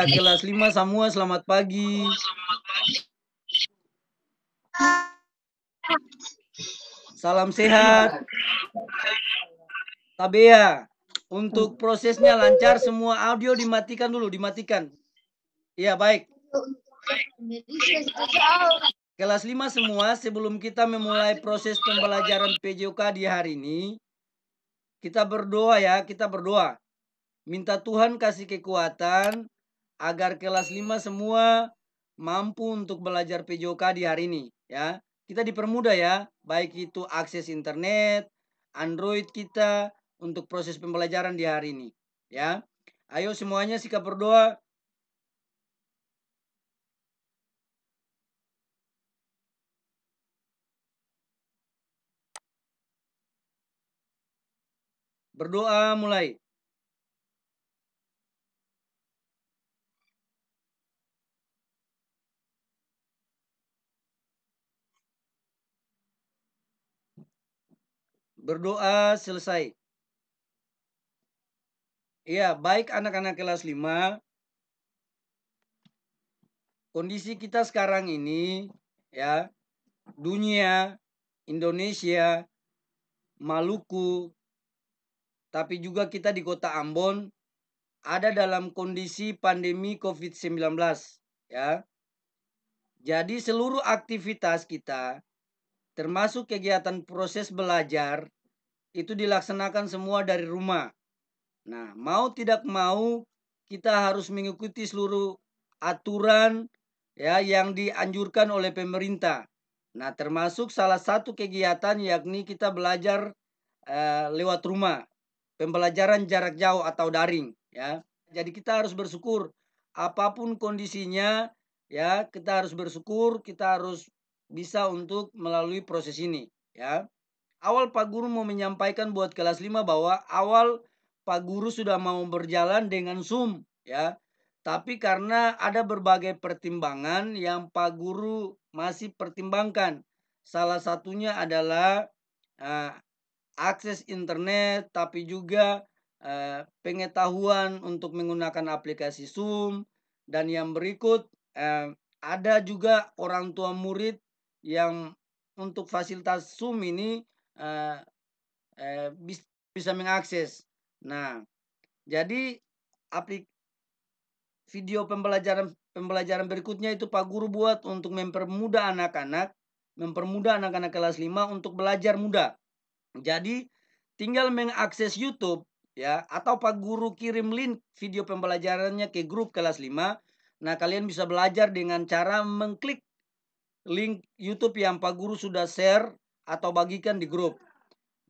ya kelas 5 semua selamat pagi. Salam sehat. Tabea, untuk prosesnya lancar semua audio dimatikan dulu, dimatikan. Iya, baik. Kelas 5 semua, sebelum kita memulai proses pembelajaran PJOK di hari ini, kita berdoa ya, kita berdoa. Minta Tuhan kasih kekuatan agar kelas 5 semua mampu untuk belajar PJOK di hari ini ya. Kita dipermudah ya, baik itu akses internet, Android kita untuk proses pembelajaran di hari ini ya. Ayo semuanya sikap berdoa Berdoa mulai. Berdoa selesai. Iya, baik anak-anak kelas 5. Kondisi kita sekarang ini ya, dunia, Indonesia, Maluku, tapi juga kita di Kota Ambon ada dalam kondisi pandemi COVID-19 ya. Jadi seluruh aktivitas kita termasuk kegiatan proses belajar itu dilaksanakan semua dari rumah. Nah, mau tidak mau kita harus mengikuti seluruh aturan ya yang dianjurkan oleh pemerintah. Nah, termasuk salah satu kegiatan yakni kita belajar eh, lewat rumah, pembelajaran jarak jauh atau daring, ya. Jadi kita harus bersyukur apapun kondisinya, ya, kita harus bersyukur, kita harus bisa untuk melalui proses ini, ya awal Pak Guru mau menyampaikan buat kelas 5 bahwa awal Pak Guru sudah mau berjalan dengan Zoom ya. Tapi karena ada berbagai pertimbangan yang Pak Guru masih pertimbangkan. Salah satunya adalah uh, akses internet tapi juga uh, pengetahuan untuk menggunakan aplikasi Zoom dan yang berikut uh, ada juga orang tua murid yang untuk fasilitas Zoom ini uh, eh, uh, eh, bisa, bisa mengakses. Nah, jadi aplik video pembelajaran pembelajaran berikutnya itu Pak Guru buat untuk mempermudah anak-anak, mempermudah anak-anak kelas 5 untuk belajar mudah. Jadi tinggal mengakses YouTube ya atau Pak Guru kirim link video pembelajarannya ke grup kelas 5. Nah, kalian bisa belajar dengan cara mengklik link YouTube yang Pak Guru sudah share atau bagikan di grup.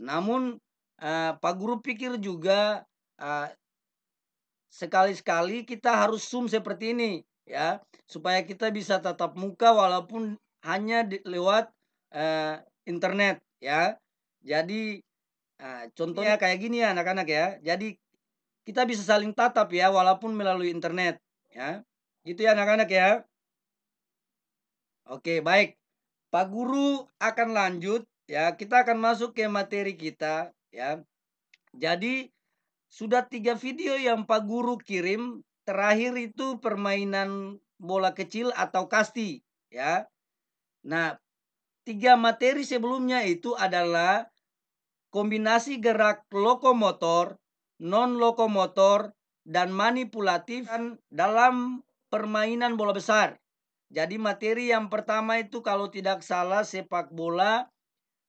Namun uh, Pak Guru pikir juga uh, sekali-sekali kita harus zoom seperti ini ya supaya kita bisa tatap muka walaupun hanya di, lewat uh, internet ya. Jadi uh, contohnya iya. kayak gini ya anak-anak ya. Jadi kita bisa saling tatap ya walaupun melalui internet ya. Gitu ya anak-anak ya. Oke, baik. Pak Guru akan lanjut ya, kita akan masuk ke materi kita ya. Jadi sudah tiga video yang Pak Guru kirim, terakhir itu permainan bola kecil atau kasti ya. Nah, tiga materi sebelumnya itu adalah kombinasi gerak lokomotor, non lokomotor dan manipulatif dalam permainan bola besar jadi materi yang pertama itu kalau tidak salah sepak bola,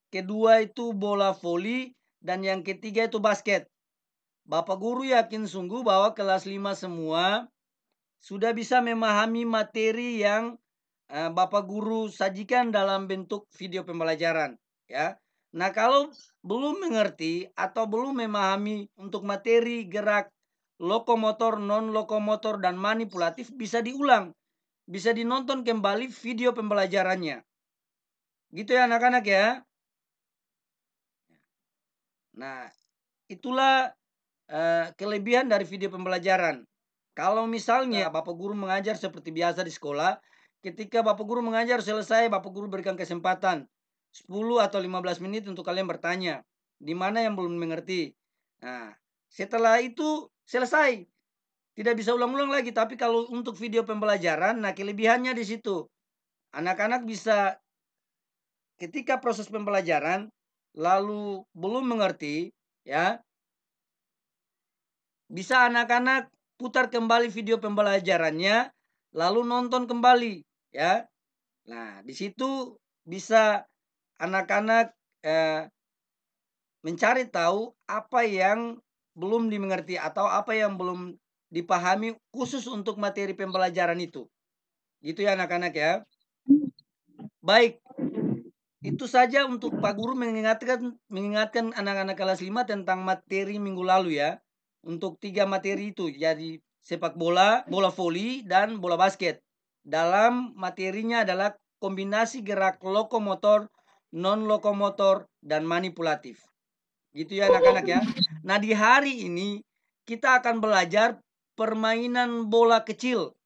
kedua itu bola voli, dan yang ketiga itu basket. Bapak guru yakin sungguh bahwa kelas 5 semua sudah bisa memahami materi yang eh, Bapak guru sajikan dalam bentuk video pembelajaran, ya. Nah, kalau belum mengerti atau belum memahami untuk materi gerak lokomotor, non lokomotor dan manipulatif bisa diulang bisa dinonton kembali video pembelajarannya. Gitu ya anak-anak ya. Nah, itulah uh, kelebihan dari video pembelajaran. Kalau misalnya ya. Bapak Guru mengajar seperti biasa di sekolah, ketika Bapak Guru mengajar selesai, Bapak Guru berikan kesempatan 10 atau 15 menit untuk kalian bertanya. Di mana yang belum mengerti. Nah, setelah itu selesai tidak bisa ulang-ulang lagi. Tapi kalau untuk video pembelajaran, nah kelebihannya di situ. Anak-anak bisa ketika proses pembelajaran lalu belum mengerti, ya. Bisa anak-anak putar kembali video pembelajarannya lalu nonton kembali, ya. Nah, di situ bisa anak-anak eh, mencari tahu apa yang belum dimengerti atau apa yang belum dipahami khusus untuk materi pembelajaran itu. Gitu ya anak-anak ya. Baik. Itu saja untuk Pak Guru mengingatkan mengingatkan anak-anak kelas 5 tentang materi minggu lalu ya. Untuk tiga materi itu. Jadi sepak bola, bola voli, dan bola basket. Dalam materinya adalah kombinasi gerak lokomotor, non-lokomotor, dan manipulatif. Gitu ya anak-anak ya. Nah di hari ini kita akan belajar permainan bola kecil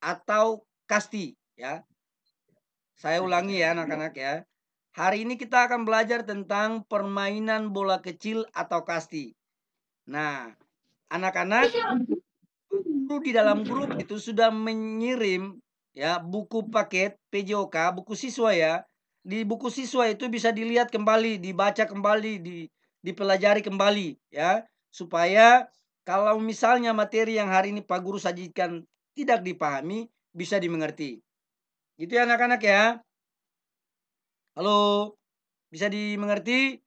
atau kasti ya. Saya ulangi ya anak-anak ya. Hari ini kita akan belajar tentang permainan bola kecil atau kasti. Nah, anak-anak guru di dalam grup itu sudah mengirim ya buku paket PJOK, buku siswa ya. Di buku siswa itu bisa dilihat kembali, dibaca kembali, di dipelajari kembali ya supaya kalau misalnya materi yang hari ini Pak Guru sajikan tidak dipahami, bisa dimengerti. Gitu ya anak-anak ya. Halo, bisa dimengerti?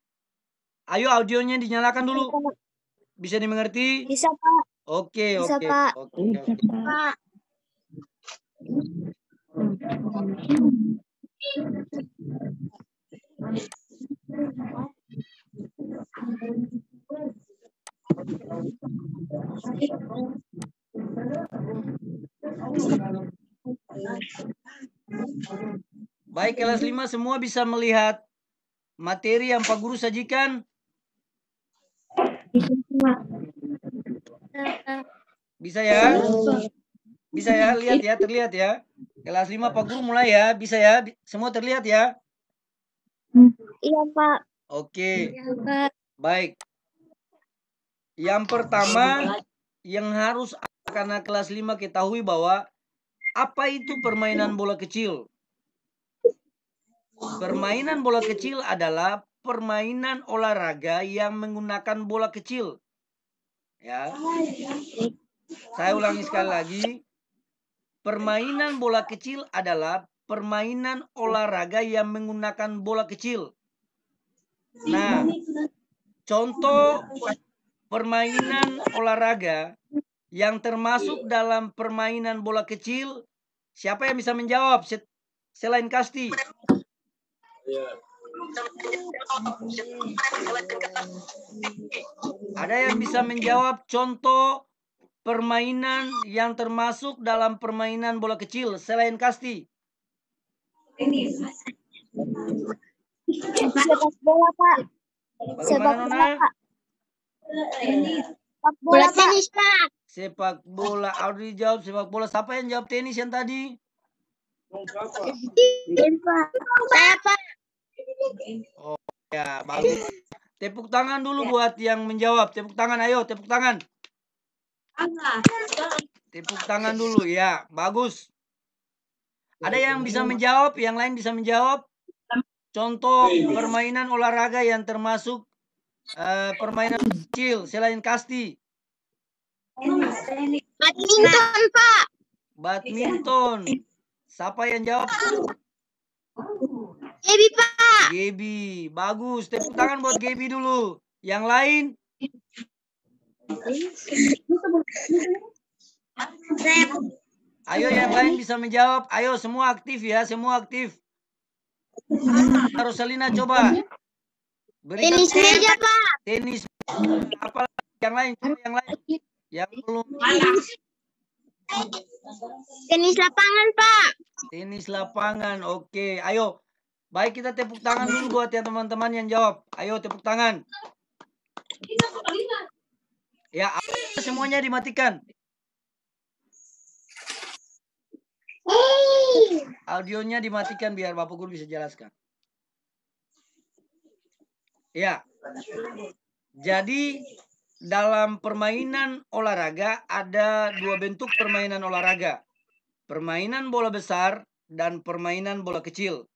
Ayo audionya dinyalakan dulu. Bisa dimengerti? Bisa, Pak. Oke, bisa, oke. Pak. Oke, oke. Pak. Thank you. Baik kelas 5 semua bisa melihat materi yang Pak Guru sajikan? Bisa ya? Bisa ya, lihat ya, terlihat ya. Kelas 5 Pak Guru mulai ya, bisa ya? Semua terlihat ya? Iya, Pak. Oke. Okay. Iya, Baik. Yang pertama yang harus karena kelas 5 ketahui bahwa apa itu permainan bola kecil? Permainan bola kecil adalah permainan olahraga yang menggunakan bola kecil. Ya. Saya ulangi sekali lagi. Permainan bola kecil adalah permainan olahraga yang menggunakan bola kecil. Nah, contoh permainan olahraga yang termasuk iya. dalam permainan bola kecil? Siapa yang bisa menjawab selain Kasti? Iya. Ada yang bisa menjawab contoh permainan yang termasuk dalam permainan bola kecil selain Kasti? Ini. Sepak bola, Pak. Sepak bola, Pak. Tenis. Sepak bola tenis, Pak. Sepak bola. Audrey jawab sepak bola. Siapa yang jawab tenis yang tadi? siapa Pak. Oh, ya, bagus. Tepuk tangan dulu ya. buat yang menjawab. Tepuk tangan, ayo, tepuk tangan. Tepuk tangan dulu, ya, bagus. Ada yang bisa menjawab, yang lain bisa menjawab. Contoh permainan olahraga yang termasuk uh, permainan kecil selain kasti? Badminton, Pak. Badminton. Siapa yang jawab? Gebi, Pak. Gebi. Bagus. Tepuk tangan buat Gebi dulu. Yang lain? Ayo yang lain bisa menjawab. Ayo semua aktif ya, semua aktif. Rosalina coba. Berikan tenis meja, Pak. Tenis apa yang lain? Yang lain. Yang belum. Tenis lapangan, Pak. Tenis lapangan. Oke, ayo. Baik, kita tepuk tangan dulu buat ya teman-teman yang jawab. Ayo tepuk tangan. Ya, semuanya dimatikan. Audionya dimatikan biar Bapak Guru bisa jelaskan. Ya. Jadi dalam permainan olahraga ada dua bentuk permainan olahraga. Permainan bola besar dan permainan bola kecil.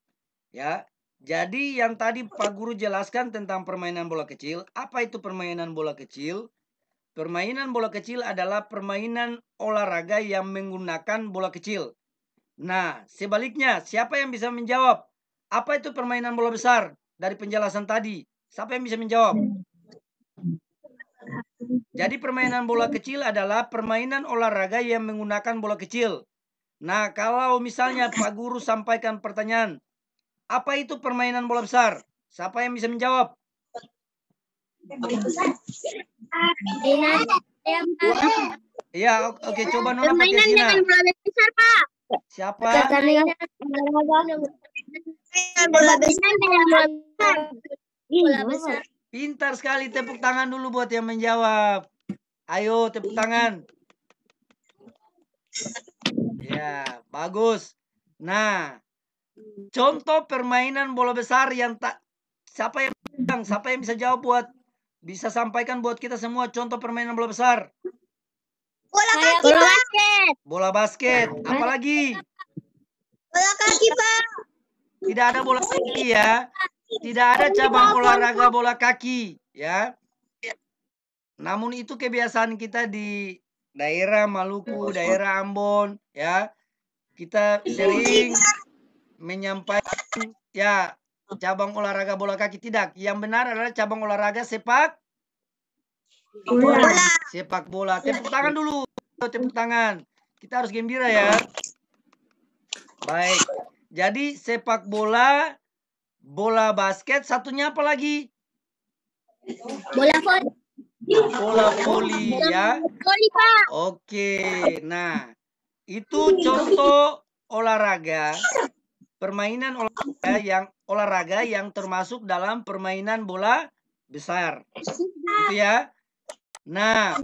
Ya. Jadi yang tadi Pak Guru jelaskan tentang permainan bola kecil, apa itu permainan bola kecil? Permainan bola kecil adalah permainan olahraga yang menggunakan bola kecil. Nah, sebaliknya, siapa yang bisa menjawab apa itu permainan bola besar dari penjelasan tadi? Siapa yang bisa menjawab? Hmm. Jadi permainan bola kecil adalah permainan olahraga yang menggunakan bola kecil. Nah, kalau misalnya Pak Guru sampaikan pertanyaan, apa itu permainan bola besar? Siapa yang bisa menjawab? Iya, oke, okay, coba Nona Permainan dengan bola besar, Pak. Siapa? Permainan bola besar bola besar. Pintar sekali tepuk tangan dulu buat yang menjawab. Ayo tepuk tangan. Ya, bagus. Nah, contoh permainan bola besar yang tak siapa yang bilang, siapa yang bisa jawab buat bisa sampaikan buat kita semua contoh permainan bola besar. Bola kaki, bola basket. Bola basket, apalagi? Bola kaki, Pak. Tidak ada bola kaki ya. Tidak ada cabang olahraga bola kaki, ya. Namun itu kebiasaan kita di daerah Maluku, daerah Ambon, ya. Kita sering menyampaikan ya cabang olahraga bola kaki tidak. Yang benar adalah cabang olahraga sepak bola. Iya. Sepak bola. Tepuk tangan dulu. Tepuk tangan. Kita harus gembira ya. Baik. Jadi sepak bola bola basket, satunya apa lagi? Bola voli. Bola voli ya. Voli, Pak. Oke. Nah, itu contoh olahraga permainan olahraga yang olahraga yang termasuk dalam permainan bola besar. Gitu ya. Nah,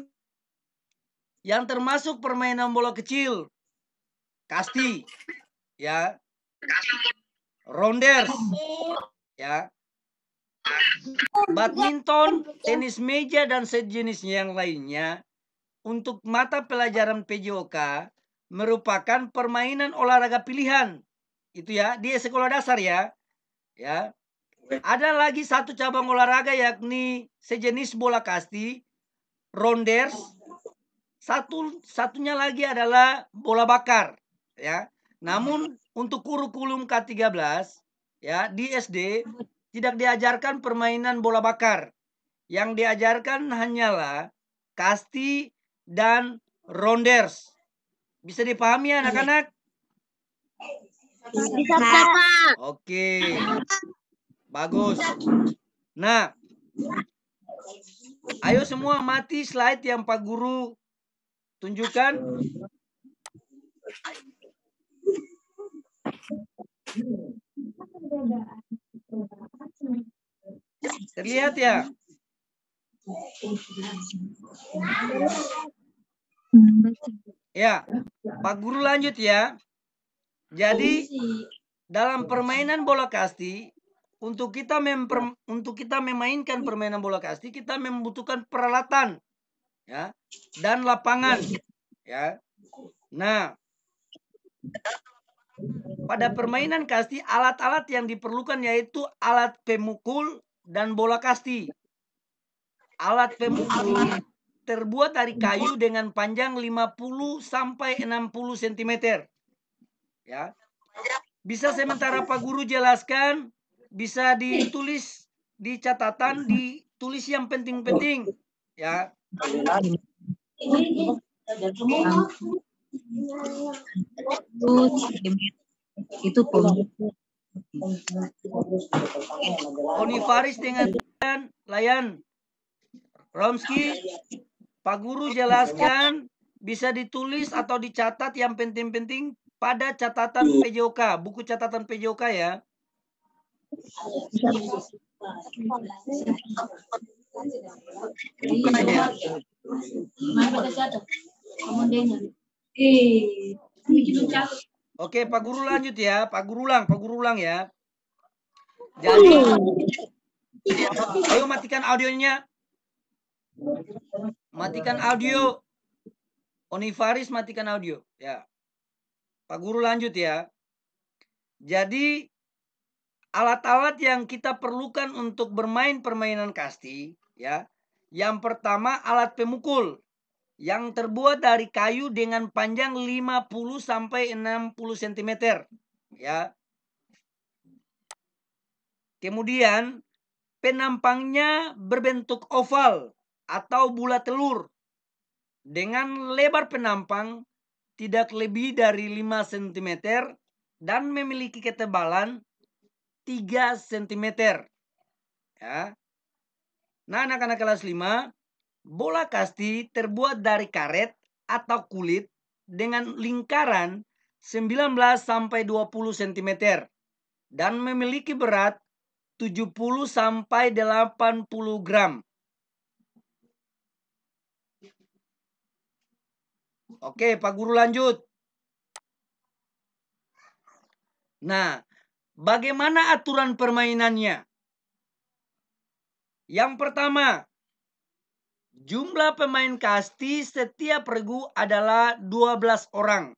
yang termasuk permainan bola kecil kasti ya rounders ya oh, iya. badminton tenis meja dan sejenisnya yang lainnya untuk mata pelajaran PJOK merupakan permainan olahraga pilihan itu ya di sekolah dasar ya ya ada lagi satu cabang olahraga yakni sejenis bola kasti rounders satu satunya lagi adalah bola bakar ya namun untuk kurikulum K13 ya di SD tidak diajarkan permainan bola bakar. Yang diajarkan hanyalah kasti dan ronders. Bisa dipahami iya. anak-anak? Bisa, Pak. Oke. Bagus. Nah, ayo semua mati slide yang Pak Guru tunjukkan. Terlihat ya? Ya, Pak Guru lanjut ya. Jadi dalam permainan bola kasti untuk kita memper, untuk kita memainkan permainan bola kasti kita membutuhkan peralatan ya dan lapangan ya. Nah, pada hmm. permainan kasti, alat-alat yang diperlukan yaitu alat pemukul dan bola kasti. Alat pemukul terbuat dari kayu dengan panjang 50 sampai 60 cm. Ya. Bisa sementara Pak Guru jelaskan, bisa ditulis di catatan, ditulis yang penting-penting, ya itu itu pemimpin Oni dengan layan, layan. Romski, Pak Guru jelaskan bisa ditulis atau dicatat yang penting-penting pada catatan PJOK, buku catatan PJOK ya. Iya. Kemudian Iya. Oke, Pak Guru lanjut ya. Pak Guru ulang, Pak Guru ulang ya. Jadi, ayo matikan audionya. Matikan audio. Onifaris matikan audio. Ya. Pak Guru lanjut ya. Jadi, alat-alat yang kita perlukan untuk bermain permainan kasti, ya. Yang pertama alat pemukul yang terbuat dari kayu dengan panjang 50 sampai 60 cm ya. Kemudian penampangnya berbentuk oval atau bulat telur dengan lebar penampang tidak lebih dari 5 cm dan memiliki ketebalan 3 cm. Ya. Nah, anak-anak kelas 5 Bola kasti terbuat dari karet atau kulit dengan lingkaran 19 20 cm dan memiliki berat 70 80 gram. Oke, Pak Guru lanjut. Nah, bagaimana aturan permainannya? Yang pertama, Jumlah pemain kasti setiap regu adalah 12 orang.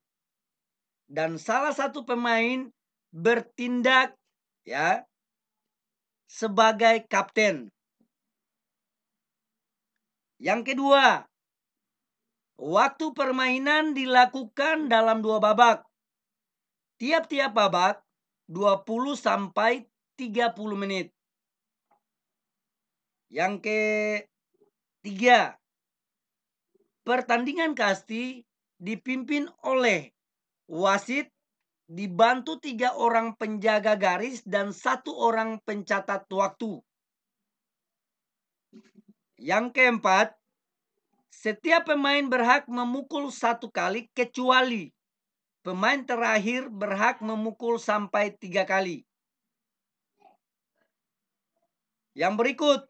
Dan salah satu pemain bertindak ya sebagai kapten. Yang kedua, waktu permainan dilakukan dalam dua babak. Tiap-tiap babak 20 sampai 30 menit. Yang ke Tiga, pertandingan kasti dipimpin oleh wasit dibantu tiga orang penjaga garis dan satu orang pencatat waktu. Yang keempat, setiap pemain berhak memukul satu kali kecuali pemain terakhir berhak memukul sampai tiga kali. Yang berikut,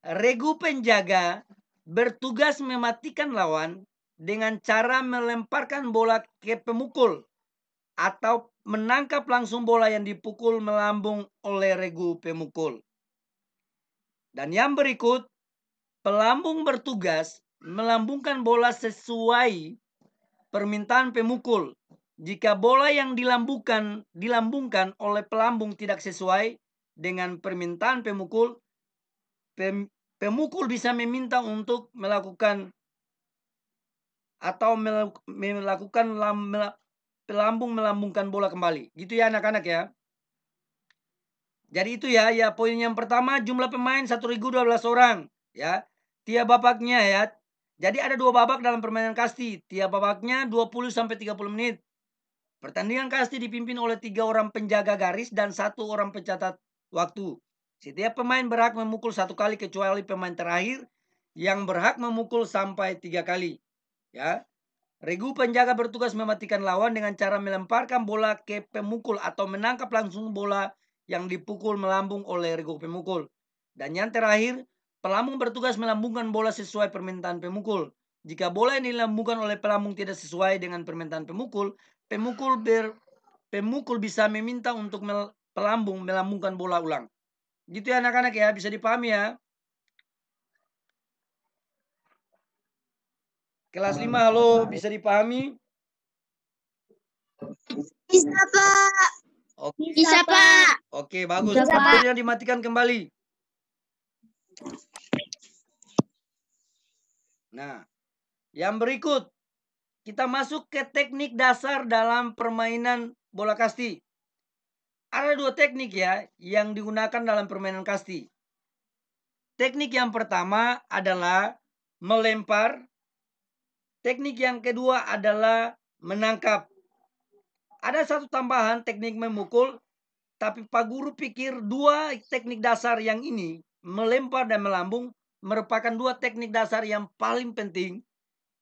regu penjaga bertugas mematikan lawan dengan cara melemparkan bola ke pemukul atau menangkap langsung bola yang dipukul melambung oleh regu pemukul. Dan yang berikut, pelambung bertugas melambungkan bola sesuai permintaan pemukul. Jika bola yang dilambungkan dilambungkan oleh pelambung tidak sesuai dengan permintaan pemukul, pemukul bisa meminta untuk melakukan atau melakukan pelambung melambungkan bola kembali. Gitu ya anak-anak ya. Jadi itu ya, ya poin yang pertama jumlah pemain 1012 orang ya. Tiap babaknya ya. Jadi ada dua babak dalam permainan kasti. Tiap babaknya 20 sampai 30 menit. Pertandingan kasti dipimpin oleh tiga orang penjaga garis dan satu orang pencatat waktu. Setiap pemain berhak memukul satu kali kecuali pemain terakhir yang berhak memukul sampai tiga kali. Ya, Regu penjaga bertugas mematikan lawan dengan cara melemparkan bola ke pemukul atau menangkap langsung bola yang dipukul melambung oleh regu pemukul. Dan yang terakhir, pelambung bertugas melambungkan bola sesuai permintaan pemukul. Jika bola yang dilambungkan oleh pelambung tidak sesuai dengan permintaan pemukul, pemukul ber, pemukul bisa meminta untuk mel, pelambung melambungkan bola ulang. Gitu ya anak-anak ya, bisa dipahami ya. Kelas 5, halo, ya. bisa dipahami? Bisa, Pak. Oke. Bisa, Pak. Oke, bagus. Bisa, Pak. dimatikan kembali. Nah, yang berikut kita masuk ke teknik dasar dalam permainan bola kasti. Ada dua teknik ya yang digunakan dalam permainan kasti. Teknik yang pertama adalah melempar. Teknik yang kedua adalah menangkap. Ada satu tambahan teknik memukul, tapi Pak Guru pikir dua teknik dasar yang ini, melempar dan melambung, merupakan dua teknik dasar yang paling penting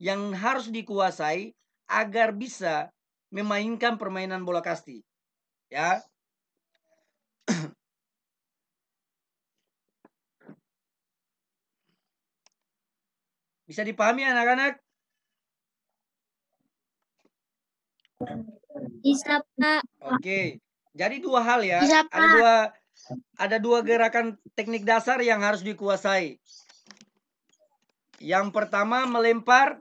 yang harus dikuasai agar bisa memainkan permainan bola kasti. Ya. Bisa dipahami anak-anak? Bisa, Pak. Oke. Jadi dua hal ya. Bisa, Pak. Ada dua ada dua gerakan teknik dasar yang harus dikuasai. Yang pertama melempar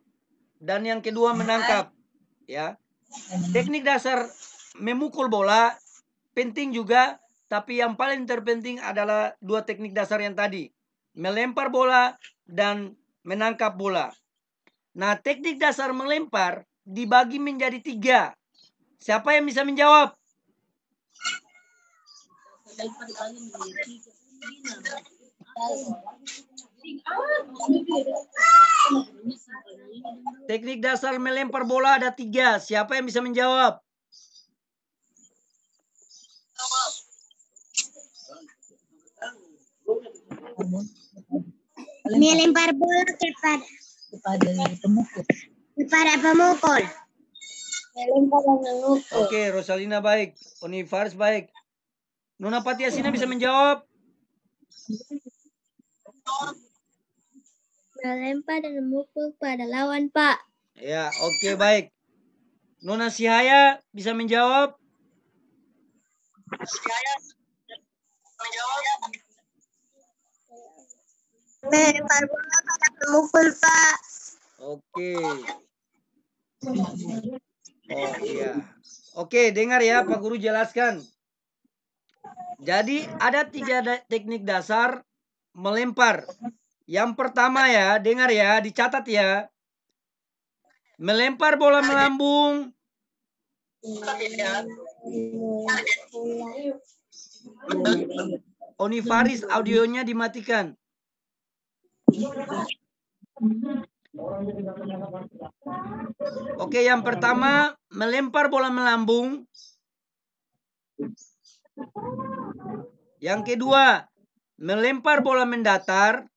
dan yang kedua menangkap. Ya. Teknik dasar memukul bola penting juga tapi yang paling terpenting adalah dua teknik dasar yang tadi. Melempar bola dan menangkap bola. Nah teknik dasar melempar dibagi menjadi tiga. Siapa yang bisa menjawab? Teknik dasar melempar bola ada tiga. Siapa yang bisa menjawab? Melempar bola kepada kepada pemukul. Kepada pemukul. Melempar Oke, okay, Rosalina baik. Onifars baik. Nona Patiasina bisa menjawab? Melempar dan memukul pada lawan, Pak. Ya, oke okay, baik. Nona Sihaya bisa menjawab? Sihaya menjawab. Oke. Oh iya. Oke, dengar ya Pak Guru jelaskan. Jadi ada tiga teknik dasar melempar. Yang pertama ya, dengar ya, dicatat ya. Melempar bola melambung. Onifaris audionya dimatikan. Oke, yang pertama melempar bola melambung. Yang kedua, melempar bola mendatar.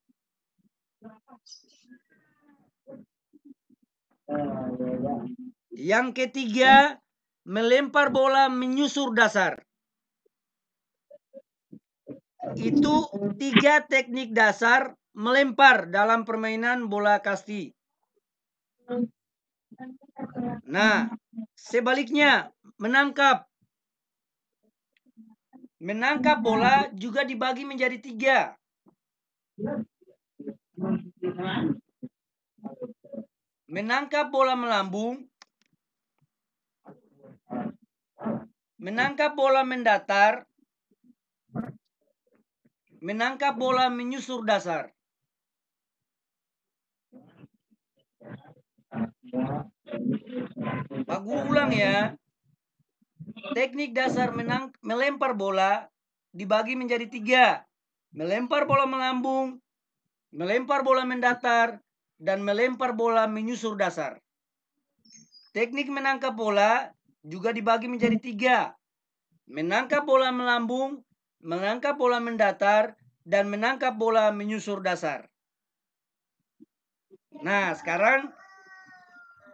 Yang ketiga, melempar bola menyusur dasar. Itu tiga teknik dasar melempar dalam permainan bola kasti. Nah, sebaliknya menangkap. Menangkap bola juga dibagi menjadi tiga. Menangkap bola melambung. Menangkap bola mendatar. Menangkap bola menyusur dasar. Pak Guru ulang ya. Teknik dasar menang, melempar bola dibagi menjadi tiga. Melempar bola melambung, melempar bola mendatar, dan melempar bola menyusur dasar. Teknik menangkap bola juga dibagi menjadi tiga. Menangkap bola melambung, menangkap bola mendatar, dan menangkap bola menyusur dasar. Nah, sekarang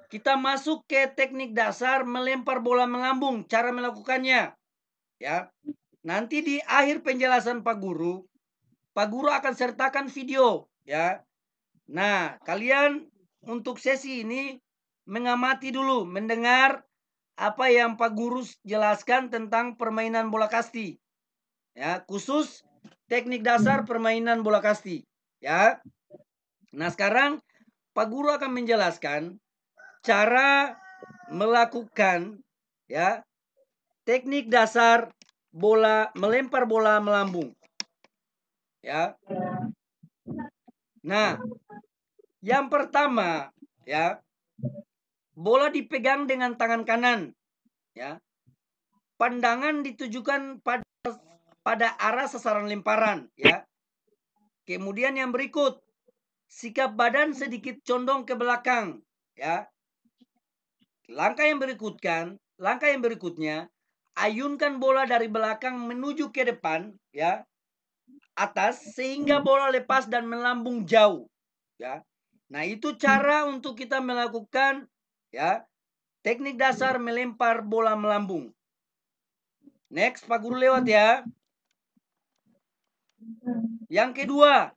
kita masuk ke teknik dasar melempar bola melambung, cara melakukannya. Ya. Nanti di akhir penjelasan Pak Guru, Pak Guru akan sertakan video, ya. Nah, kalian untuk sesi ini mengamati dulu, mendengar apa yang Pak Guru jelaskan tentang permainan bola kasti. Ya, khusus teknik dasar permainan bola kasti, ya. Nah, sekarang Pak Guru akan menjelaskan cara melakukan ya teknik dasar bola melempar bola melambung. Ya. Nah, yang pertama ya bola dipegang dengan tangan kanan ya. Pandangan ditujukan pada pada arah sasaran lemparan ya. Kemudian yang berikut sikap badan sedikit condong ke belakang ya Langkah yang berikutkan, langkah yang berikutnya, ayunkan bola dari belakang menuju ke depan, ya, atas sehingga bola lepas dan melambung jauh, ya. Nah itu cara untuk kita melakukan, ya, teknik dasar melempar bola melambung. Next, Pak Guru lewat ya. Yang kedua,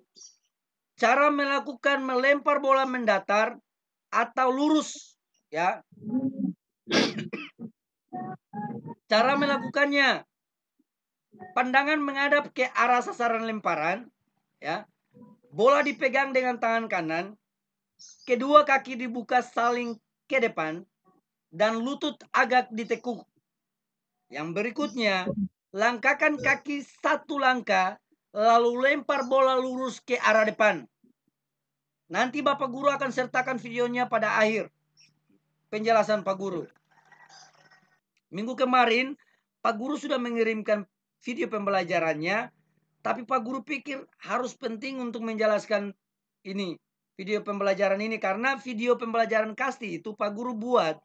cara melakukan melempar bola mendatar atau lurus ya. Cara melakukannya pandangan menghadap ke arah sasaran lemparan ya. Bola dipegang dengan tangan kanan, kedua kaki dibuka saling ke depan dan lutut agak ditekuk. Yang berikutnya, langkahkan kaki satu langkah lalu lempar bola lurus ke arah depan. Nanti Bapak Guru akan sertakan videonya pada akhir penjelasan Pak Guru. Minggu kemarin Pak Guru sudah mengirimkan video pembelajarannya, tapi Pak Guru pikir harus penting untuk menjelaskan ini video pembelajaran ini karena video pembelajaran Kasti itu Pak Guru buat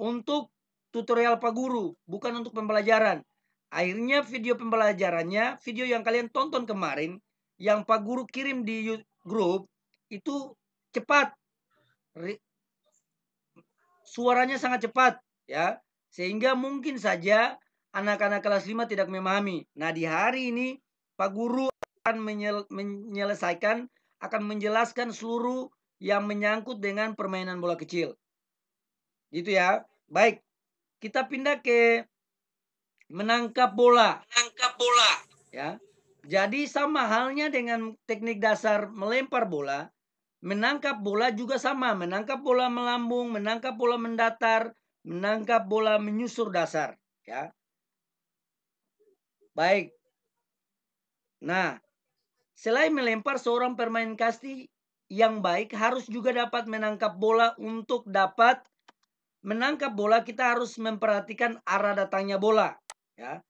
untuk tutorial Pak Guru, bukan untuk pembelajaran. Akhirnya video pembelajarannya, video yang kalian tonton kemarin, yang Pak Guru kirim di grup, itu cepat suaranya sangat cepat ya sehingga mungkin saja anak-anak kelas 5 tidak memahami. Nah, di hari ini Pak Guru akan menyel menyelesaikan akan menjelaskan seluruh yang menyangkut dengan permainan bola kecil. Gitu ya. Baik. Kita pindah ke menangkap bola. Menangkap bola. Ya. Jadi sama halnya dengan teknik dasar melempar bola, Menangkap bola juga sama, menangkap bola melambung, menangkap bola mendatar, menangkap bola menyusur dasar, ya. Baik. Nah, selain melempar seorang permain kasti yang baik harus juga dapat menangkap bola untuk dapat menangkap bola kita harus memperhatikan arah datangnya bola, ya.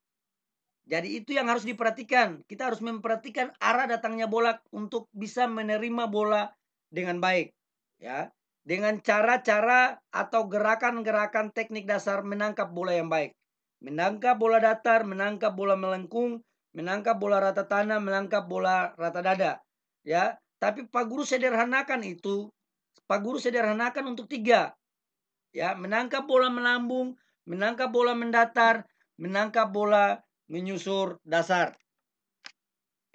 Jadi itu yang harus diperhatikan. Kita harus memperhatikan arah datangnya bola untuk bisa menerima bola dengan baik ya dengan cara-cara atau gerakan-gerakan teknik dasar menangkap bola yang baik. Menangkap bola datar, menangkap bola melengkung, menangkap bola rata tanah, menangkap bola rata dada. Ya, tapi Pak Guru sederhanakan itu. Pak Guru sederhanakan untuk tiga. Ya, menangkap bola melambung, menangkap bola mendatar, menangkap bola menyusur dasar.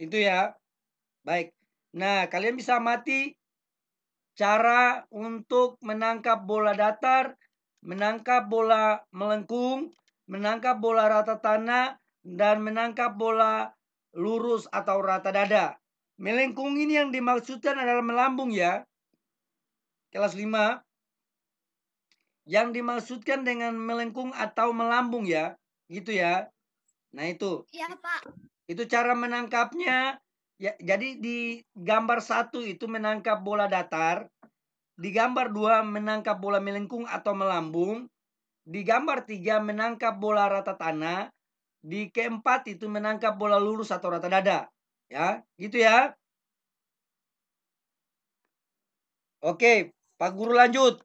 Itu ya. Baik. Nah, kalian bisa mati cara untuk menangkap bola datar, menangkap bola melengkung, menangkap bola rata tanah, dan menangkap bola lurus atau rata dada. Melengkung ini yang dimaksudkan adalah melambung ya. Kelas 5. Yang dimaksudkan dengan melengkung atau melambung ya. Gitu ya. Nah itu. Iya Pak. Itu cara menangkapnya Ya, jadi di gambar satu itu menangkap bola datar, di gambar dua menangkap bola melengkung atau melambung, di gambar tiga menangkap bola rata tanah, di keempat itu menangkap bola lurus atau rata dada. Ya, gitu ya. Oke, Pak Guru lanjut.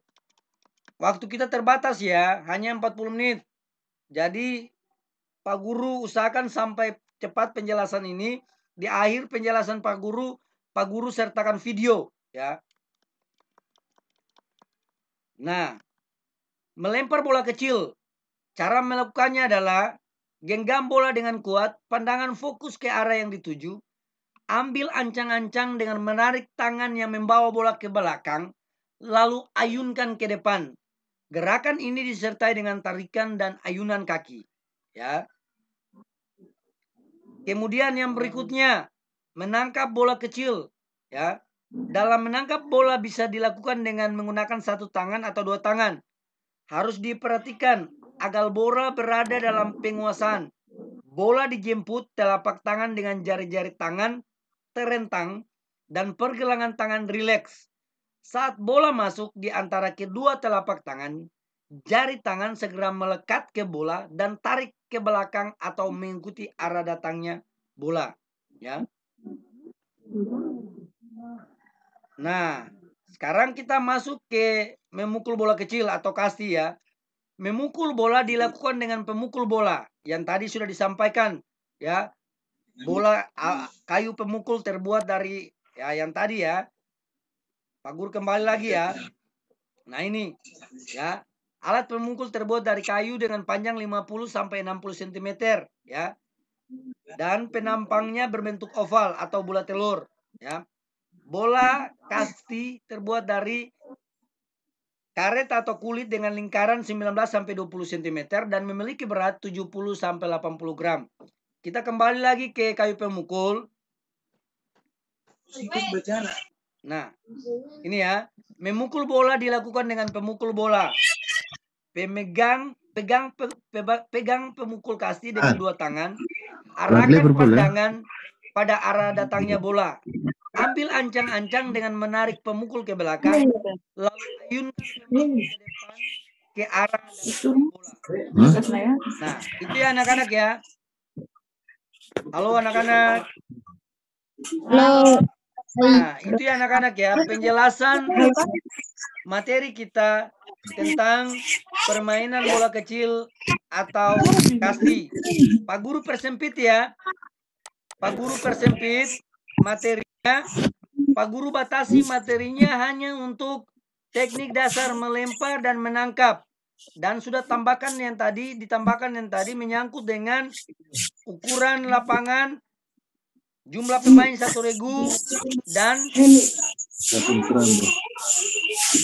Waktu kita terbatas ya, hanya 40 menit. Jadi Pak Guru usahakan sampai cepat penjelasan ini di akhir penjelasan Pak Guru, Pak Guru sertakan video ya. Nah, melempar bola kecil. Cara melakukannya adalah genggam bola dengan kuat, pandangan fokus ke arah yang dituju, ambil ancang-ancang dengan menarik tangan yang membawa bola ke belakang, lalu ayunkan ke depan. Gerakan ini disertai dengan tarikan dan ayunan kaki. Ya, Kemudian yang iya, iya. berikutnya, menangkap bola kecil, ya. Dalam menangkap bola bisa dilakukan dengan menggunakan satu tangan atau dua tangan. Harus diperhatikan agar bola berada dalam penguasaan. Bola dijemput telapak tangan dengan jari-jari tangan terentang dan pergelangan tangan rileks. Saat bola masuk di antara kedua telapak tangan, jari tangan segera melekat ke bola dan tarik ke belakang atau hmm. mengikuti arah datangnya bola, ya. Nah, sekarang kita masuk ke memukul bola kecil atau kasti ya. Memukul bola dilakukan dengan pemukul bola yang tadi sudah disampaikan ya. Bola kayu pemukul terbuat dari ya yang tadi ya. pagur kembali lagi ya. Nah ini ya Alat pemukul terbuat dari kayu dengan panjang 50 sampai 60 cm ya. Dan penampangnya berbentuk oval atau bola telur ya. Bola kasti terbuat dari karet atau kulit dengan lingkaran 19 sampai 20 cm dan memiliki berat 70 sampai 80 gram. Kita kembali lagi ke kayu pemukul. Sikus berjalan. Nah, iya. ini ya. Memukul bola dilakukan dengan pemukul bola. Pemegang pegang pe, pe, pegang pemukul kasti dengan ah. dua tangan. Arahkan ya. pandangan pada arah datangnya bola. Ambil ancang-ancang dengan menarik pemukul ke belakang, iya. lalu ayunkan iya. ke depan ke arah bola. Ya. Nah, itu ya anak-anak ya. Halo anak-anak. Halo. Nah, itu ya anak-anak ya, penjelasan materi kita tentang permainan bola kecil atau kasti. Pak Guru persempit ya. Pak Guru persempit materinya. Pak Guru batasi materinya hanya untuk teknik dasar melempar dan menangkap. Dan sudah tambahkan yang tadi, ditambahkan yang tadi menyangkut dengan ukuran lapangan, jumlah pemain satu regu dan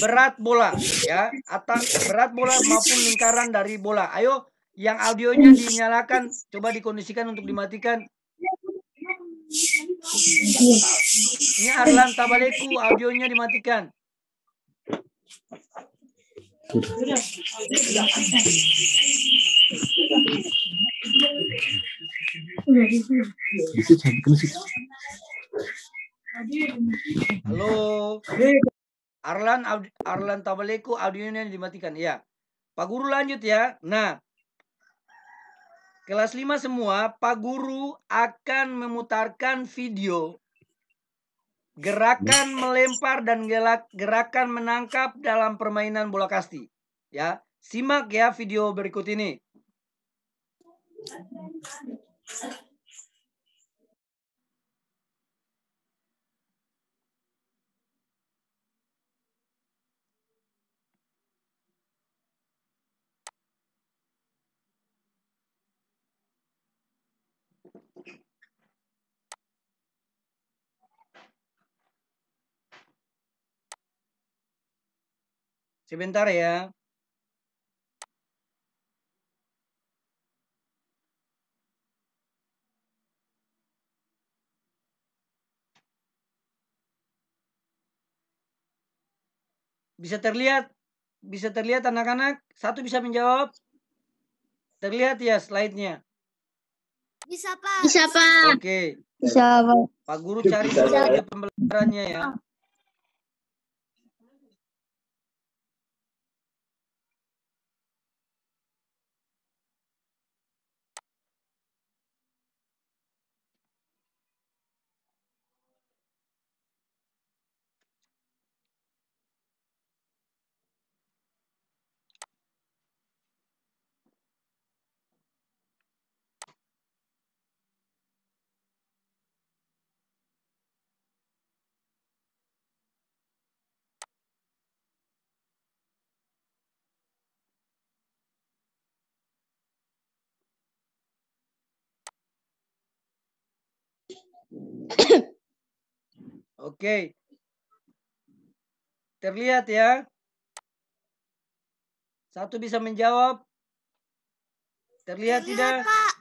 berat bola ya atau berat bola maupun lingkaran dari bola ayo yang audionya dinyalakan coba dikondisikan untuk dimatikan ini Arlan Tabaleku audionya dimatikan Halo. Arlan Arlan Tabaleku audionya dimatikan ya. Pak guru lanjut ya. Nah, kelas 5 semua Pak guru akan memutarkan video gerakan melempar dan gelak gerakan menangkap dalam permainan bola kasti. Ya, simak ya video berikut ini. Sebentar ya. Bisa terlihat bisa terlihat anak-anak satu bisa menjawab. Terlihat ya slide-nya. Bisa, Pak. Bisa, Pak. Oke. Okay. Bisa, Pak. Pak guru cari saja pembelajarannya ya. Oke. Terlihat ya. Satu bisa menjawab. Terlihat, Terlihat tidak? Pak.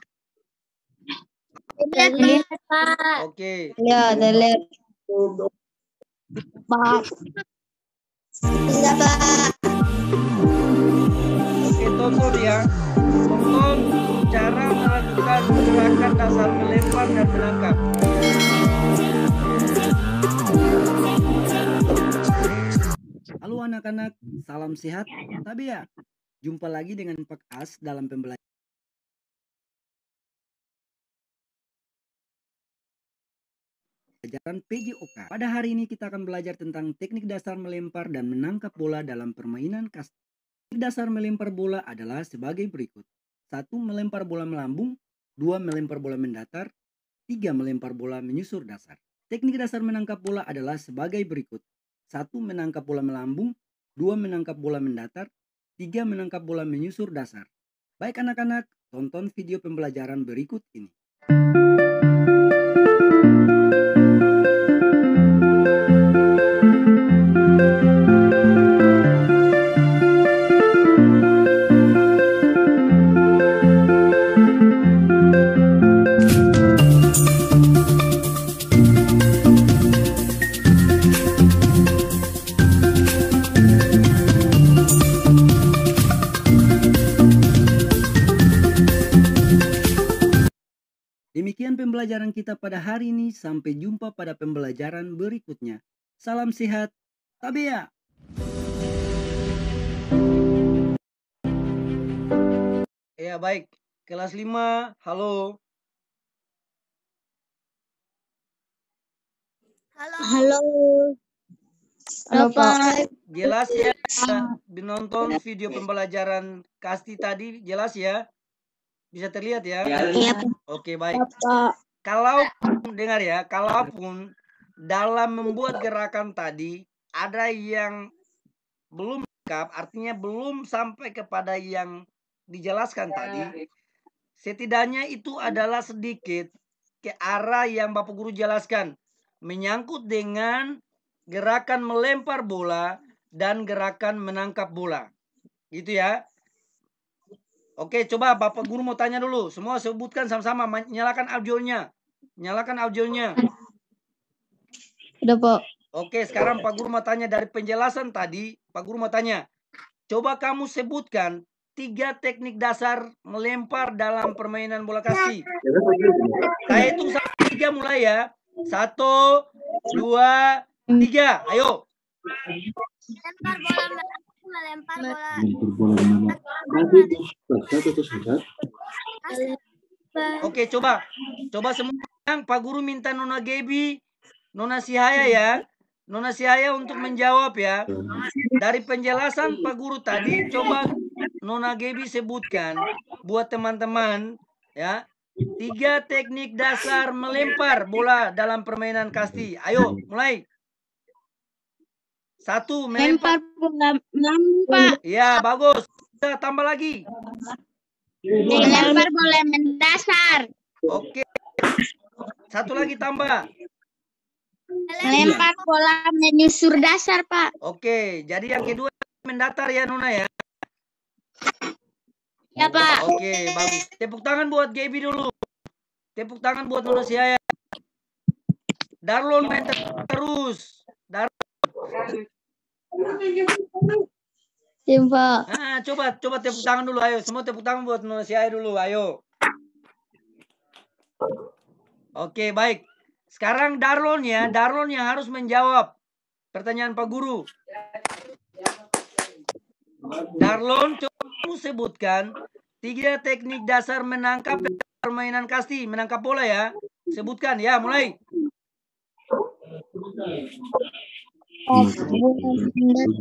Terlihat, Pak. Oke. Ya, terlihat. Maaf. Enggak, Pak. Oke, tonton ya. Tonton cara melakukan gerakan dasar melempar dan menangkap. Halo anak-anak, salam sehat, Tapi ya, ya. ya, Jumpa lagi dengan Pak As dalam pembelajaran. Pelajaran PJOK. Pada hari ini kita akan belajar tentang teknik dasar melempar dan menangkap bola dalam permainan kas. Teknik dasar melempar bola adalah sebagai berikut. satu Melempar bola melambung, dua Melempar bola mendatar, tiga Melempar bola menyusur dasar. Teknik dasar menangkap bola adalah sebagai berikut satu menangkap bola melambung, dua menangkap bola mendatar, tiga menangkap bola menyusur dasar. Baik anak-anak, tonton video pembelajaran berikut ini. Demikian pembelajaran kita pada hari ini. Sampai jumpa pada pembelajaran berikutnya. Salam sehat, Tabea. Ya, baik. Kelas 5, halo. Halo. Halo. Halo, Pak. Jelas ya, menonton iya. video pembelajaran Kasti tadi, jelas ya? Bisa terlihat ya? Iya. iya Oke, baik. Iya, Kalau dengar ya, kalaupun dalam membuat gerakan tadi ada yang belum lengkap, artinya belum sampai kepada yang dijelaskan iya. tadi. Setidaknya itu adalah sedikit ke arah yang Bapak Guru jelaskan menyangkut dengan gerakan melempar bola dan gerakan menangkap bola. Gitu ya. Oke, coba Bapak guru mau tanya dulu. Semua sebutkan sama-sama. Nyalakan audionya. Nyalakan audionya. Udah, Pak. Oke, sekarang Pak Guru mau tanya dari penjelasan tadi. Pak Guru mau tanya. Coba kamu sebutkan tiga teknik dasar melempar dalam permainan bola kasti. Saya itu satu, tiga mulai ya. Satu, dua, tiga. Ayo. Lempar bola Nah, melempar bola. Nah, Oke, coba. Coba semua Pak Guru minta Nona Gebi, Nona Sihaya ya. Nona Sihaya untuk menjawab ya. Dari penjelasan Pak Guru tadi, coba Nona Gebi sebutkan buat teman-teman ya tiga teknik dasar melempar bola dalam permainan kasti. Ayo, mulai. Satu melempar. Lempar bola melambung, ya iya, bagus. Bisa tambah lagi. Melempar bola mendasar. Oke. Satu lagi tambah. Melempar bola menyusur dasar, Pak. Oke, jadi yang kedua mendatar ya, Nona ya. Ya, Pak. Oke, bagus. Tepuk tangan buat Gaby dulu. Tepuk tangan buat Nuna Siaya. Darlon main terus. Darlon. Simple. Ah, coba coba tepuk tangan dulu ayo. Semua tepuk tangan buat manusia dulu ayo. Oke, baik. Sekarang Darlon ya, Darlon yang harus menjawab pertanyaan Pak Guru. Darlon, coba kamu sebutkan tiga teknik dasar menangkap permainan kasti, menangkap bola ya. Sebutkan ya, mulai. Iya, iya, iya,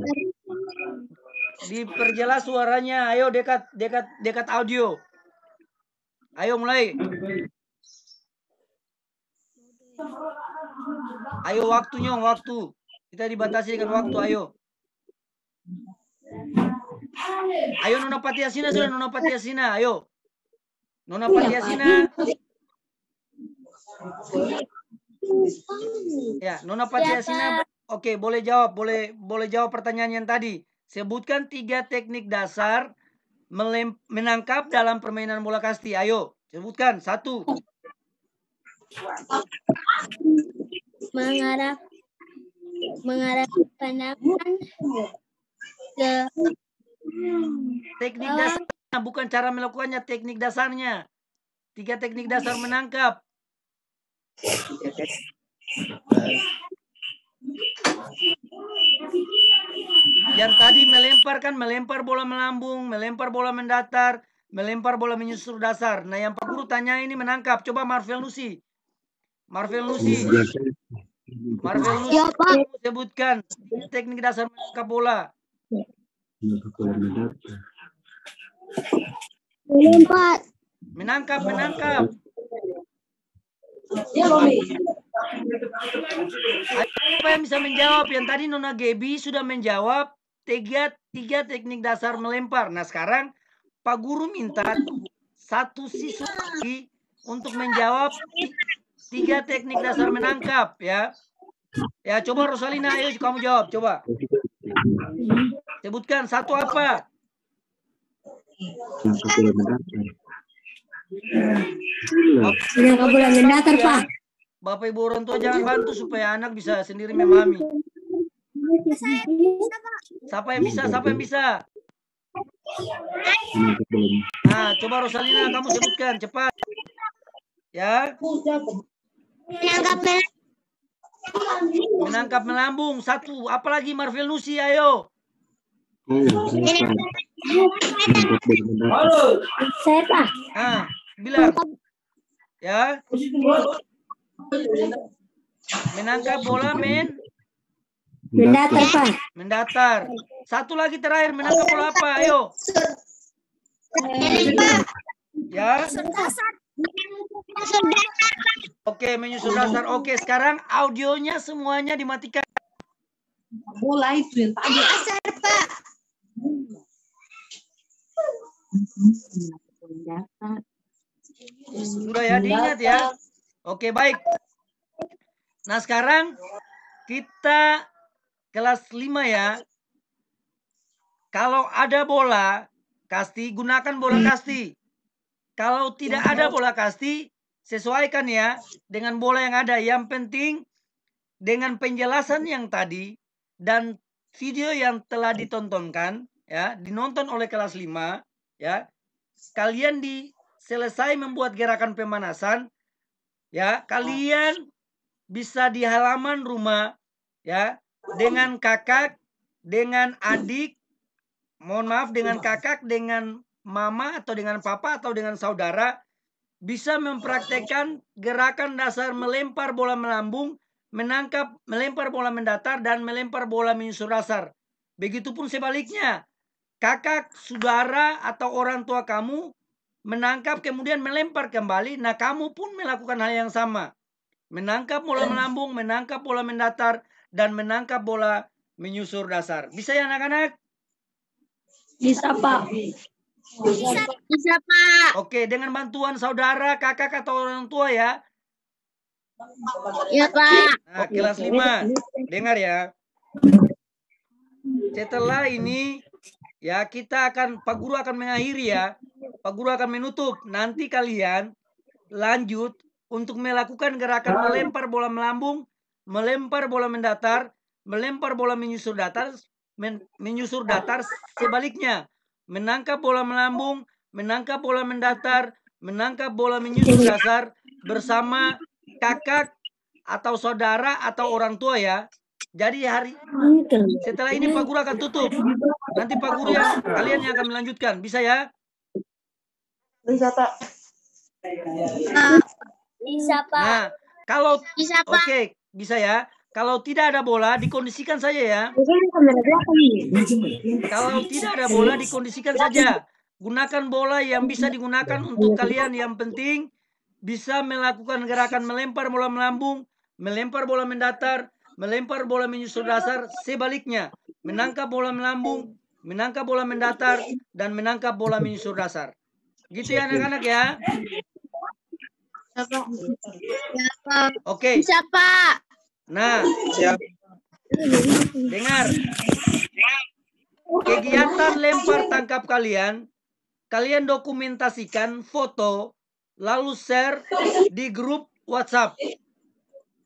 Diperjelas suaranya. Ayo dekat dekat dekat audio. Ayo mulai. Ayo waktunya waktu. Kita dibatasi dengan waktu. Ayo. Ayo Nona Patiasina sudah Nona Patiasina. Ayo. Nona Patiasina. Ya, Nona Patiasina Oke, boleh jawab, boleh boleh jawab pertanyaan yang tadi. Sebutkan tiga teknik dasar melem, menangkap dalam permainan bola kasti. Ayo, sebutkan satu. Mengarah mengarah pandangan ke teknik dasarnya bukan cara melakukannya teknik dasarnya tiga teknik dasar menangkap yang tadi melempar kan melempar bola melambung, melempar bola mendatar, melempar bola menyusur dasar. Nah yang Pak tanya ini menangkap. Coba Marvel Lucy. Marvel Lucy. Marvel Lucy Siapa? sebutkan teknik dasar menangkap bola. Melempar. Menangkap, menangkap. Ya Lomi. Apa yang bisa menjawab? Yang tadi Nona Gebi sudah menjawab tiga, tiga teknik dasar melempar. Nah sekarang Pak Guru minta satu siswa lagi untuk menjawab tiga teknik dasar menangkap ya. Ya coba Rosalina ayo kamu jawab coba. Sebutkan satu apa? Udah iya, kabulan gendatar, Pak. Bapak Ibu orang tua jangan bantu supaya anak bisa sendiri memahami. Siapa yang bisa? Siapa yang bisa? Nah, coba Rosalina kamu sebutkan cepat. Ya. Menangkap melambung. Menangkap melambung satu. Apalagi Marvel Nusi ayo. Saya Pak. Ah bilang ya menangkap bola men mendatar pak mendatar satu lagi terakhir menangkap bola apa ayo ya oke menyusul dasar oke sekarang audionya semuanya dimatikan bola itu dasar pak sudah ya diingat ya. Oke, baik. Nah, sekarang kita kelas 5 ya. Kalau ada bola kasti, gunakan bola kasti. Kalau tidak ada bola kasti, sesuaikan ya dengan bola yang ada. Yang penting dengan penjelasan yang tadi dan video yang telah ditontonkan ya, dinonton oleh kelas 5 ya. Kalian di selesai membuat gerakan pemanasan, ya kalian bisa di halaman rumah, ya dengan kakak, dengan adik, mohon maaf dengan kakak, dengan mama atau dengan papa atau dengan saudara bisa mempraktekkan gerakan dasar melempar bola melambung, menangkap, melempar bola mendatar dan melempar bola menyusur dasar. Begitupun sebaliknya, kakak, saudara atau orang tua kamu menangkap kemudian melempar kembali. Nah, kamu pun melakukan hal yang sama. Menangkap bola melambung, menangkap bola mendatar, dan menangkap bola menyusur dasar. Bisa ya anak-anak? Bisa, Pak. Bisa, bisa, Pak. Oke, dengan bantuan saudara, kakak atau orang tua ya. Iya, Pak. Nah, kelas 5. Dengar ya. Setelah ini Ya, kita akan Pak Guru akan mengakhiri ya. Pak Guru akan menutup. Nanti kalian lanjut untuk melakukan gerakan melempar bola melambung, melempar bola mendatar, melempar bola menyusur datar, men, menyusur datar sebaliknya. Menangkap bola melambung, menangkap bola mendatar, menangkap bola menyusur dasar bersama kakak atau saudara atau orang tua ya. Jadi hari gitu. setelah ini Pak Guru akan tutup. Nanti Pak Guru yang kalian yang akan melanjutkan. Bisa ya? Bisa Pak. Bisa Pak. Nah, kalau bisa Pak. Oke, okay, bisa ya. Kalau tidak ada bola dikondisikan saja ya. Kalau tidak ada bola dikondisikan saja. Gunakan bola yang bisa digunakan untuk kalian yang penting bisa melakukan gerakan melempar bola melambung, melempar bola mendatar, melempar bola menyusul dasar, sebaliknya menangkap bola melambung, menangkap bola mendatar, dan menangkap bola menyusul dasar. Gitu ya anak-anak ya. Siapa? Oke. Siapa? Nah, siapa? Dengar. Kegiatan lempar tangkap kalian, kalian dokumentasikan foto, lalu share di grup WhatsApp.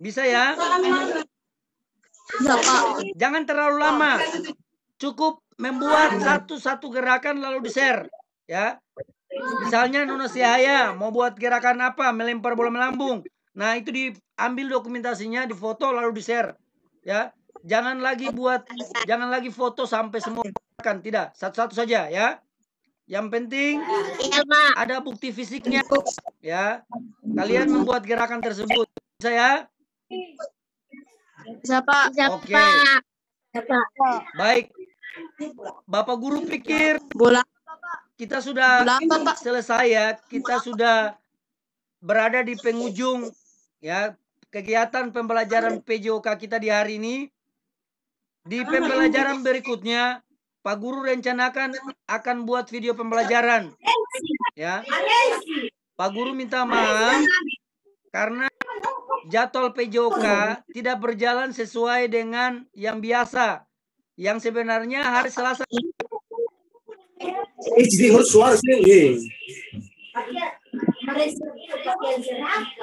Bisa ya? Jangan terlalu lama. Cukup membuat satu-satu gerakan lalu di-share. Ya. Misalnya Nona Sihaya mau buat gerakan apa? Melempar bola melambung. Nah, itu diambil dokumentasinya, difoto lalu di-share. Ya. Jangan lagi buat jangan lagi foto sampai semua gerakan, tidak. Satu-satu saja ya. Yang penting iya, ada bukti fisiknya ya. Kalian membuat gerakan tersebut. Bisa ya? Siapa? Siapa? Oke. Siapa? Baik. Bapak guru pikir. Bola. Kita sudah Bola, selesai ya. Kita sudah berada di penghujung ya kegiatan pembelajaran PJOK kita di hari ini. Di pembelajaran berikutnya, Pak Guru rencanakan akan buat video pembelajaran. Ya. Pak Guru minta maaf karena jadwal PJOK oh, iya. tidak berjalan sesuai dengan yang biasa. Yang sebenarnya hari Selasa. Eh,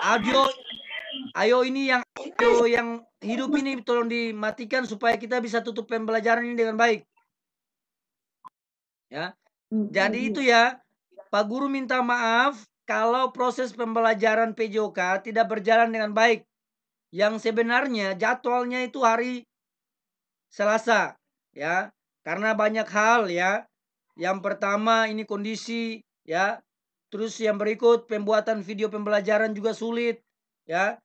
ayo, iya. ayo ini yang ayo yang hidup ini tolong dimatikan supaya kita bisa tutup pembelajaran ini dengan baik. Ya, hmm, jadi iya. itu ya, Pak Guru minta maaf kalau proses pembelajaran PJOK tidak berjalan dengan baik. Yang sebenarnya jadwalnya itu hari Selasa, ya. Karena banyak hal ya. Yang pertama ini kondisi ya. Terus yang berikut pembuatan video pembelajaran juga sulit ya.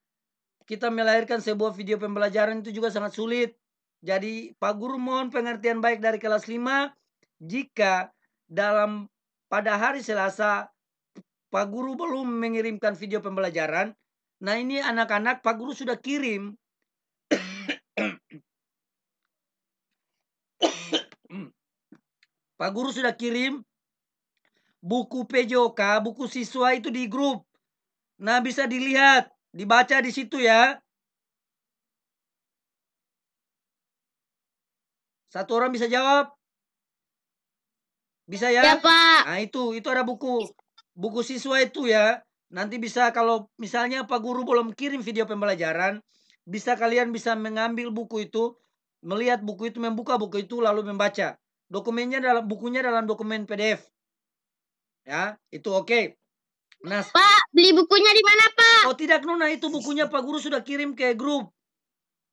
Kita melahirkan sebuah video pembelajaran itu juga sangat sulit. Jadi Pak Guru mohon pengertian baik dari kelas 5 jika dalam pada hari Selasa Pak Guru belum mengirimkan video pembelajaran. Nah ini anak-anak Pak Guru sudah kirim. Pak Guru sudah kirim buku PJOK, buku siswa itu di grup. Nah bisa dilihat, dibaca di situ ya. Satu orang bisa jawab? Bisa ya? Ya, Pak. Nah, itu, itu ada buku buku siswa itu ya nanti bisa kalau misalnya Pak Guru belum kirim video pembelajaran, bisa kalian bisa mengambil buku itu, melihat buku itu, membuka buku itu lalu membaca. Dokumennya dalam bukunya dalam dokumen PDF. Ya, itu oke. Okay. Nah, Pak, beli bukunya di mana, Pak? Oh, tidak nona itu bukunya Pak Guru sudah kirim ke grup.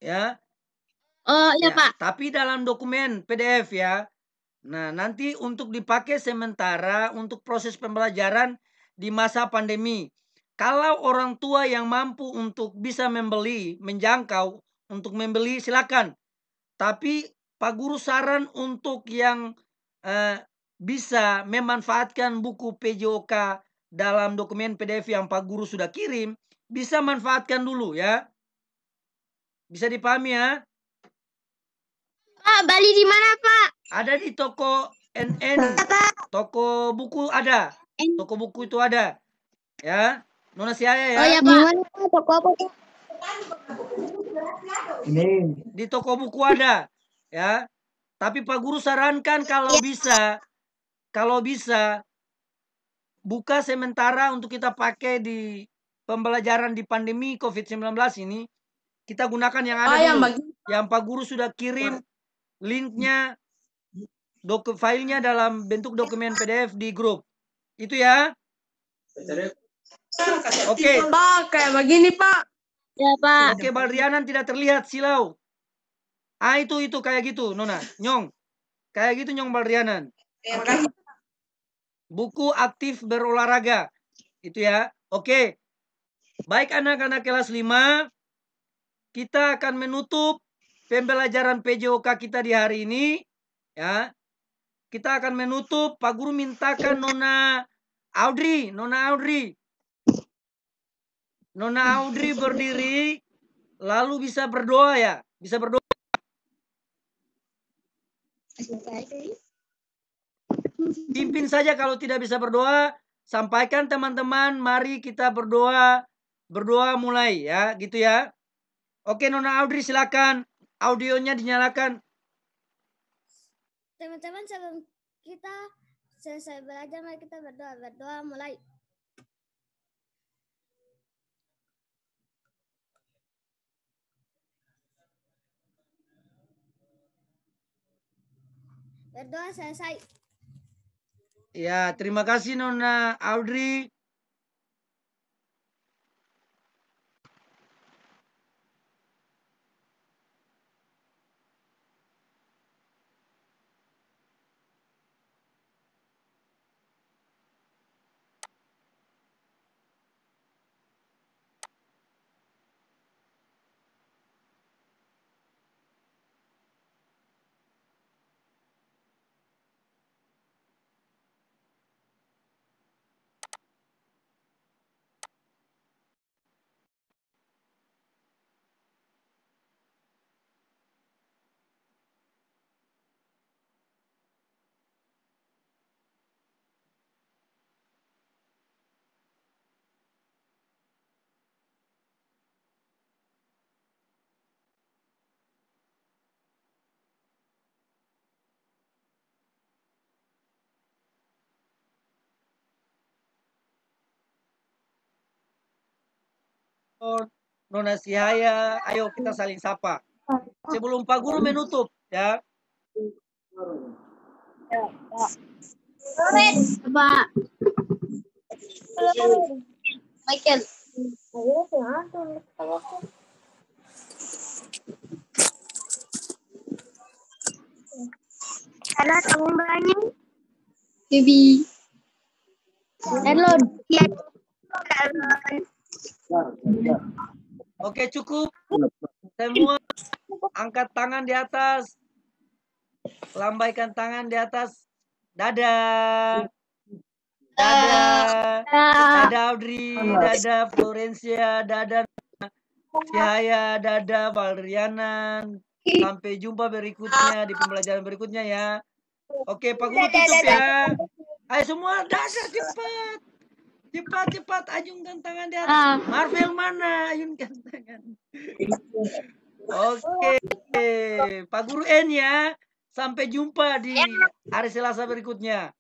Ya. Oh, iya, ya, Pak. Tapi dalam dokumen PDF ya. Nah, nanti untuk dipakai sementara untuk proses pembelajaran di masa pandemi. Kalau orang tua yang mampu untuk bisa membeli, menjangkau untuk membeli silakan. Tapi Pak Guru saran untuk yang eh, bisa memanfaatkan buku PJOK dalam dokumen PDF yang Pak Guru sudah kirim, bisa manfaatkan dulu ya. Bisa dipahami ya? Pak, Bali di mana, Pak? Ada di toko NN. Toko buku ada. Toko buku itu ada. Ya. Nona Siaya ya. Oh ya, Pak. toko apa, Ini di toko buku ada. Ya. Tapi Pak Guru sarankan kalau ya. bisa kalau bisa buka sementara untuk kita pakai di pembelajaran di pandemi COVID-19 ini kita gunakan yang ada ah, Yang, bagi... yang Pak Guru sudah kirim linknya doku filenya dalam bentuk dokumen PDF di grup. Itu ya. Oke. Okay. kayak begini, Pak. Ya, Pak. Oke, okay, Balrianan tidak terlihat silau. Ah, itu itu kayak gitu, Nona. Nyong. Kayak gitu Nyong Balrianan. okay. Buku aktif berolahraga. Itu ya. Oke. Okay. Baik anak-anak kelas 5, kita akan menutup pembelajaran PJOK kita di hari ini ya. Kita akan menutup Pak Guru mintakan Nona Audrey, Nona Audrey. Nona Audrey berdiri lalu bisa berdoa ya, bisa berdoa. Pimpin saja kalau tidak bisa berdoa, sampaikan teman-teman, mari kita berdoa, berdoa mulai ya, gitu ya. Oke Nona Audrey silakan audionya dinyalakan. Teman-teman sebelum kita selesai belajar mari kita berdoa. Berdoa mulai. Berdoa selesai. Ya, terima kasih Nona Audrey. Nona Sihaya, ayo kita saling sapa. Sebelum Pak Guru menutup, ya. Pak. Michael. Halo, kamu berani? Bibi. Halo, dia. Halo. Oke, cukup. Semua angkat tangan di atas. Lambaikan tangan di atas. Dadah. Dadah. Dadah Audri, dadah Florencia, dadah Cahaya, dadah Valrianan. Sampai jumpa berikutnya di pembelajaran berikutnya ya. Oke, Pak Guru tutup ya. Ayo semua dadah cepat. Cepat cepat ayunkan tangan di atas. Ah. Marvel mana? ayunkan tangan. Oke. Okay. Pak Guru N ya. Sampai jumpa di hari Selasa berikutnya.